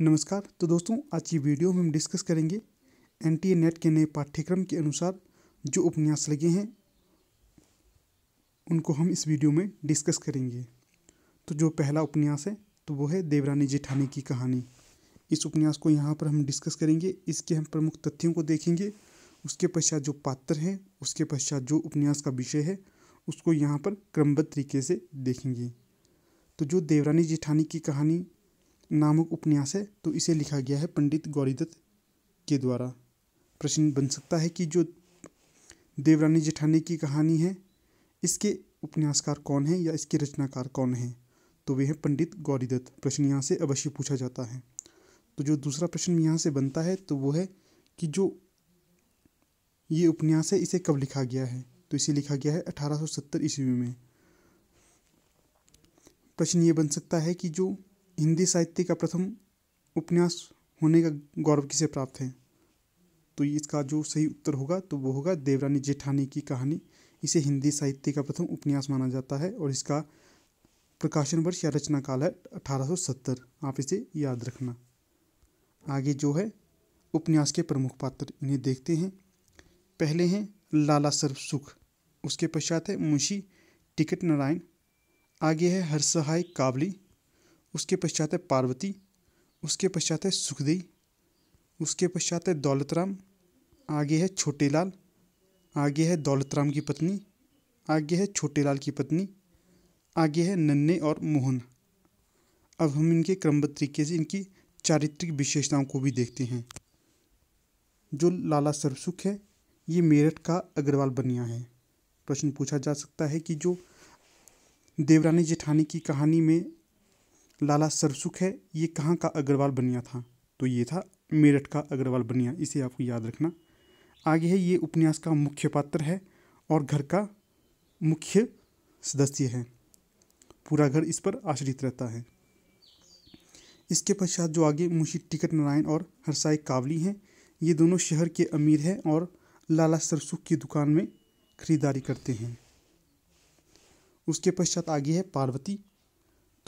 नमस्कार तो दोस्तों आज की वीडियो में हम डिस्कस करेंगे एन टी नेट के नए पाठ्यक्रम के अनुसार जो उपन्यास लगे हैं उनको हम इस वीडियो में डिस्कस करेंगे तो जो पहला उपन्यास है तो वो है देवरानी जेठानी की कहानी इस उपन्यास को यहाँ पर हम डिस्कस करेंगे इसके हम प्रमुख तथ्यों को देखेंगे उसके पश्चात जो पात्र है उसके पश्चात जो उपन्यास का विषय है उसको यहाँ पर क्रमबद्ध तरीके से देखेंगे तो जो देवरानी जेठानी की कहानी नामक उपन्यास है तो इसे लिखा गया है पंडित गौरीदत्त के द्वारा प्रश्न बन सकता है कि जो देवरानी जेठानी की कहानी है इसके उपन्यासकार कौन है या इसके रचनाकार कौन है तो वे हैं पंडित गौरीदत्त प्रश्न यहाँ से अवश्य पूछा जाता है तो जो दूसरा प्रश्न यहाँ से बनता है तो वो है कि जो ये उपन्यास है इसे कब लिखा गया है तो इसे लिखा गया है 1870 ईस्वी में प्रश्न ये बन सकता है कि जो हिंदी साहित्य का प्रथम उपन्यास होने का गौरव किसे प्राप्त है तो इसका जो सही उत्तर होगा तो वो होगा देवरानी जेठानी की कहानी इसे हिंदी साहित्य का प्रथम उपन्यास माना जाता है और इसका प्रकाशन वर्ष या रचना काल है 1870 आप इसे याद रखना आगे जो है उपन्यास के प्रमुख पात्र इन्हें देखते हैं पहले हैं लाला सर्व सुख उसके पश्चात है मुंशी टिकट नारायण आगे है हरसहाय काबली उसके पश्चात है पार्वती उसके पश्चात है सुखदेई उसके पश्चात है दौलतराम आगे है छोटे लाल आगे है दौलतराम की पत्नी आगे है छोटे लाल की पत्नी आगे है नन्हे और मोहन अब हम इनके क्रमबद्ध तरीके से इनकी चारित्रिक विशेषताओं को भी देखते हैं जो लाला सर्वसुख है ये मेरठ का अग्रवाल बनिया है प्रश्न पूछा जा सकता है कि जो देवरानी जेठानी की कहानी में लाला सरसुख है ये कहाँ का अग्रवाल बनिया था तो ये था मेरठ का अग्रवाल बनिया इसे आपको याद रखना आगे है ये उपन्यास का मुख्य पात्र है और घर का मुख्य सदस्य है पूरा घर इस पर आश्रित रहता है इसके पश्चात जो आगे मुंशी टिकट नारायण और हरसाई कावली हैं ये दोनों शहर के अमीर हैं और लाला सरसुख की दुकान में खरीदारी करते हैं उसके पश्चात आगे है पार्वती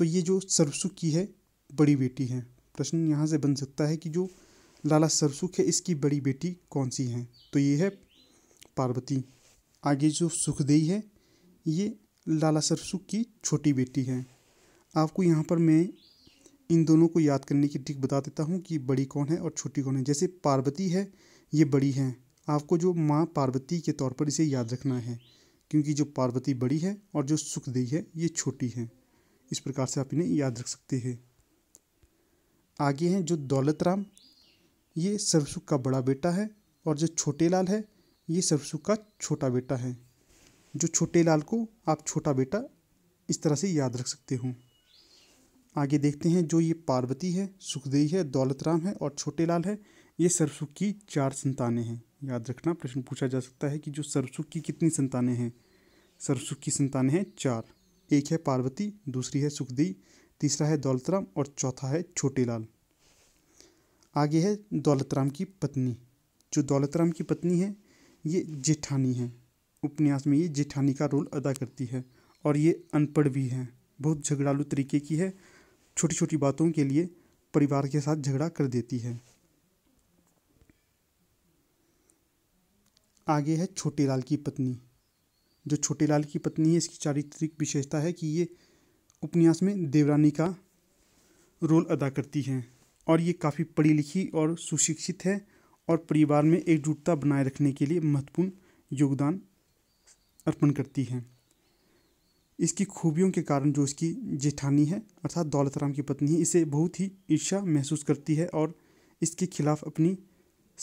तो ये जो सरसुख की है बड़ी बेटी है प्रश्न यहाँ से बन सकता है कि जो लाला सरसुख है इसकी बड़ी बेटी कौन सी है तो ये है पार्वती आगे जो सुखदेई है ये लाला सरसुख की छोटी बेटी है आपको यहाँ पर मैं इन दोनों को याद करने की ट्रिक बता देता हूँ कि बड़ी कौन है और छोटी कौन है जैसे पार्वती है ये बड़ी है आपको जो माँ पार्वती के तौर पर इसे याद रखना है क्योंकि जो पार्वती बड़ी है और जो सुखदेई है ये छोटी है इस प्रकार से आप इन्हें याद रख सकते हैं आगे हैं जो दौलत राम ये सरसुख का बड़ा बेटा है और जो छोटे लाल है ये सरसुख का छोटा बेटा है जो छोटे लाल को आप छोटा बेटा इस तरह से याद रख सकते हो आगे देखते हैं जो ये पार्वती है सुखदेई है दौलत राम है और छोटे लाल है ये सरसुख की चार संतानें हैं याद रखना प्रश्न पूछा जा सकता है कि जो सरसुख की कितनी संतानें हैं सरसुख की संतानें हैं चार एक है पार्वती दूसरी है सुखदेई तीसरा है दौलतराम और चौथा है छोटेलाल आगे है दौलतराम की पत्नी जो दौलतराम की पत्नी है ये जेठानी है उपन्यास में ये जेठानी का रोल अदा करती है और ये अनपढ़ भी है बहुत झगड़ालू तरीके की है छोटी छोटी बातों के लिए परिवार के साथ झगड़ा कर देती है आगे है छोटेलाल की पत्नी जो छोटे लाल की पत्नी है इसकी चारित्रिक विशेषता है कि ये उपन्यास में देवरानी का रोल अदा करती है और ये काफ़ी पढ़ी लिखी और सुशिक्षित है और परिवार में एकजुटता बनाए रखने के लिए महत्वपूर्ण योगदान अर्पण करती है इसकी खूबियों के कारण जो इसकी जेठानी है अर्थात दौलत राम की पत्नी है इसे बहुत ही ईर्ष्या महसूस करती है और इसके खिलाफ अपनी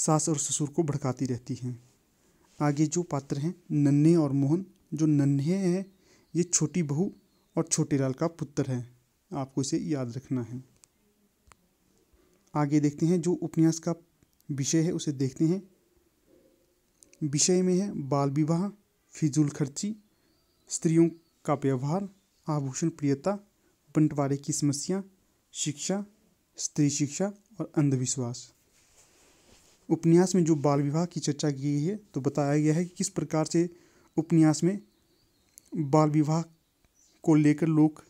सास और ससुर को भड़काती रहती हैं आगे जो पात्र हैं नन्हे और मोहन जो नन्हे हैं ये छोटी बहू और छोटे लाल का पुत्र है आपको इसे याद रखना है आगे देखते हैं जो उपन्यास का विषय है उसे देखते हैं विषय में है बाल विवाह फिजूल खर्ची स्त्रियों का व्यवहार आभूषण प्रियता बंटवारे की समस्या शिक्षा स्त्री शिक्षा और अंधविश्वास उपन्यास में जो बाल विवाह की चर्चा की गई है तो बताया गया है कि किस प्रकार से उपन्यास में बाल विवाह को लेकर लोग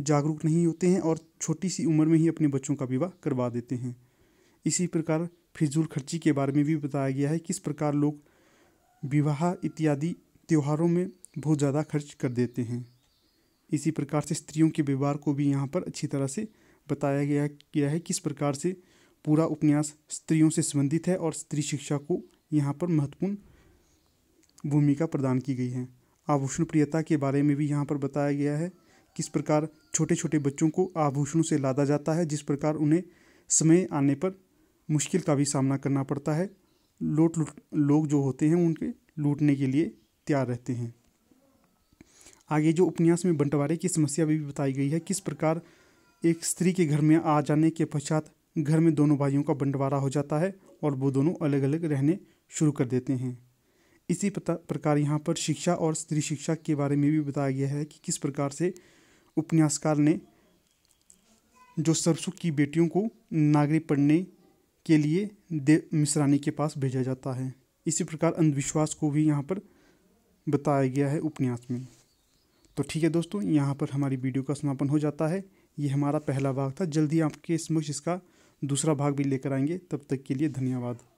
जागरूक नहीं होते हैं और छोटी सी उम्र में ही अपने बच्चों का विवाह करवा देते हैं इसी प्रकार फिजूल खर्ची के बारे में भी बताया गया है किस प्रकार लोग विवाह इत्यादि त्योहारों में बहुत ज़्यादा खर्च कर देते हैं इसी प्रकार से स्त्रियों के व्यवहार को भी यहाँ पर अच्छी तरह से बताया गया गया है किस प्रकार से पूरा उपन्यास स्त्रियों से संबंधित है और स्त्री शिक्षा को यहाँ पर महत्वपूर्ण भूमिका प्रदान की गई है आभूषण प्रियता के बारे में भी यहाँ पर बताया गया है किस प्रकार छोटे छोटे बच्चों को आभूषणों से लादा जाता है जिस प्रकार उन्हें समय आने पर मुश्किल का भी सामना करना पड़ता है लूट लूट लोग जो होते हैं उनके लूटने के लिए तैयार रहते हैं आगे जो उपन्यास में बंटवारे की समस्या भी बताई गई है किस प्रकार एक स्त्री के घर में आ जाने के पश्चात घर में दोनों भाइयों का बंटवारा हो जाता है और वो दोनों अलग अलग रहने शुरू कर देते हैं इसी प्रकार यहाँ पर शिक्षा और स्त्री शिक्षा के बारे में भी बताया गया है कि किस प्रकार से उपन्यासकार ने जो सरसुख की बेटियों को नागरी पढ़ने के लिए दे मिसरानी के पास भेजा जाता है इसी प्रकार अंधविश्वास को भी यहाँ पर बताया गया है उपन्यास में तो ठीक है दोस्तों यहाँ पर हमारी वीडियो का समापन हो जाता है ये हमारा पहला भाग था जल्दी आपके समक्ष इसका दूसरा भाग भी लेकर आएंगे तब तक के लिए धन्यवाद